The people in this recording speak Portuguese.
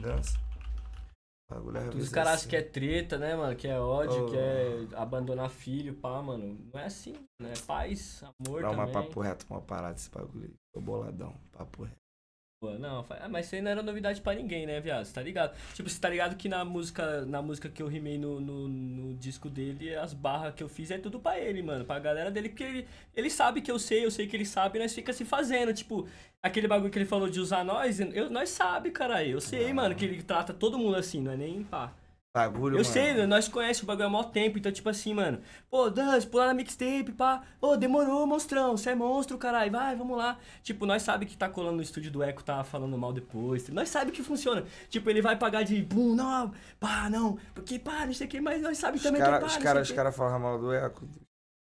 vingança. É Os caras assim. que é treta, né, mano? Que é ódio, oh. que é abandonar filho, pá, mano. Não é assim, né? Paz, amor Não, também. Dá mas papo reto, uma parada esse bagulho. Tô boladão, papo reto. Não, ah, mas isso aí não era novidade pra ninguém, né, viado? Você tá ligado? Tipo, você tá ligado que na música, na música que eu rimei no, no, no disco dele, as barras que eu fiz é tudo pra ele, mano. Pra galera dele, porque ele, ele sabe que eu sei, eu sei que ele sabe, nós fica se fazendo. Tipo, aquele bagulho que ele falou de usar nós, eu, nós sabe, cara. Eu sei, mano, que ele trata todo mundo assim, não é nem pá. Bagulho, eu mano. sei, nós conhecemos o bagulho há maior tempo, então tipo assim, mano. Pô, Dance, pular na mixtape, pá. Ô, demorou, monstrão, você é monstro, caralho, vai, vamos lá. Tipo, nós sabe que tá colando no estúdio do Echo, tá falando mal depois. Nós sabe que funciona. Tipo, ele vai pagar de bum, não, pá, não, porque pá, não sei o que, mas nós sabe os também é cara, que pá, Os caras cara falam mal do Echo.